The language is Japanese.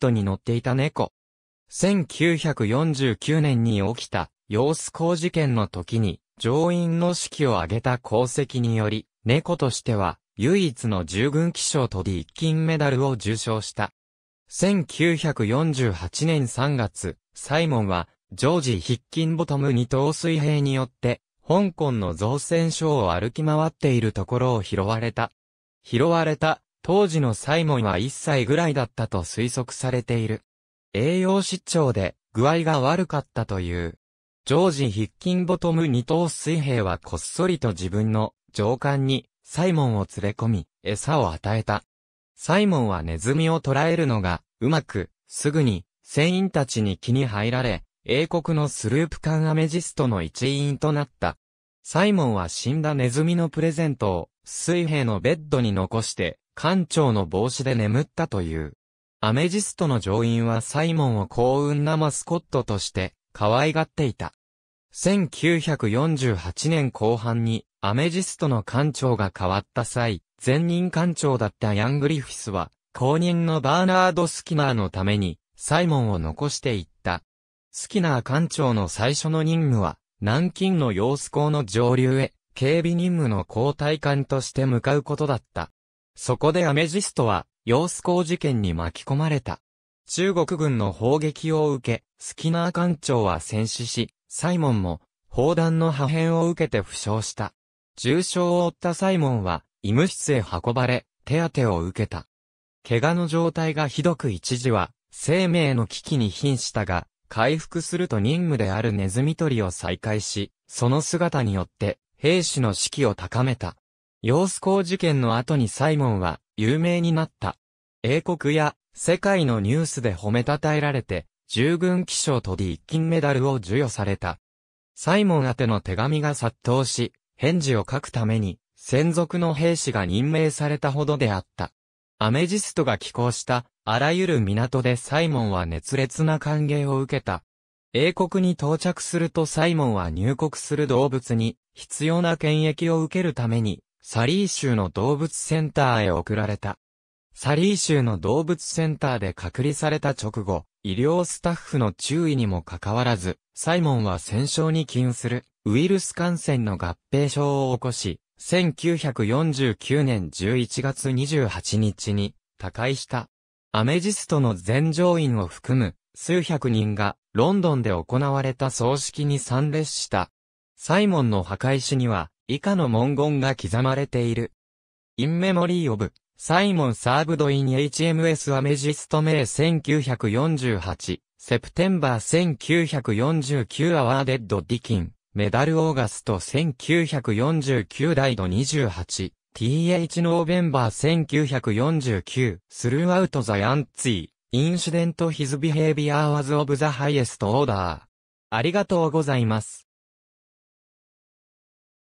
トに乗っていた猫。1949年に起きた、様子工事件の時に、上院の指揮を挙げた功績により、猫としては、唯一の従軍記賞と立金メダルを受賞した。1948年3月、サイモンは、ジョージ・ヒッキンボトム二等水兵によって、香港の造船所を歩き回っているところを拾われた。拾われた当時のサイモンは1歳ぐらいだったと推測されている。栄養失調で具合が悪かったという。ジョージ・ヒッキンボトム二等水兵はこっそりと自分の上官にサイモンを連れ込み、餌を与えた。サイモンはネズミを捕らえるのがうまく、すぐに船員たちに気に入られ、英国のスループ艦アメジストの一員となった。サイモンは死んだネズミのプレゼントを水兵のベッドに残して艦長の帽子で眠ったという。アメジストの乗員はサイモンを幸運なマスコットとして可愛がっていた。1948年後半にアメジストの艦長が変わった際、前任艦長だったヤン・グリフィスは、後任のバーナード・スキナーのために、サイモンを残していった。スキナー艦長の最初の任務は、南京の様子港の上流へ、警備任務の交代艦として向かうことだった。そこでアメジストは、陽子工事件に巻き込まれた。中国軍の砲撃を受け、スキナー艦長は戦死し、サイモンも、砲弾の破片を受けて負傷した。重傷を負ったサイモンは、医務室へ運ばれ、手当てを受けた。怪我の状態がひどく一時は、生命の危機に瀕したが、回復すると任務であるネズミ捕りを再開し、その姿によって、兵士の士気を高めた。陽子工事件の後にサイモンは有名になった。英国や世界のニュースで褒めたたえられて、従軍記章と一金メダルを授与された。サイモン宛ての手紙が殺到し、返事を書くために、専属の兵士が任命されたほどであった。アメジストが寄港した、あらゆる港でサイモンは熱烈な歓迎を受けた。英国に到着するとサイモンは入国する動物に必要な検疫を受けるためにサリー州の動物センターへ送られた。サリー州の動物センターで隔離された直後、医療スタッフの注意にもかかわらず、サイモンは戦勝に起因するウイルス感染の合併症を起こし、1949年11月28日に他界した。アメジストの全乗員を含む数百人がロンドンで行われた葬式に参列した。サイモンの墓石には以下の文言が刻まれている。In Memory of サイモン・サーブド・イン・ HMS アメジスト・メイ1948、セプテンバー1949アワーデッド・ディキン、メダル・オーガスト1949ダイド28、TH ノーベンバー1949、スルーアウト・ザ・ヤンツィ、インシデント・ヒズ・ビヘイビアー・ワズ・オブ・ザ・ハイエスト・オーダー。ありがとうございます。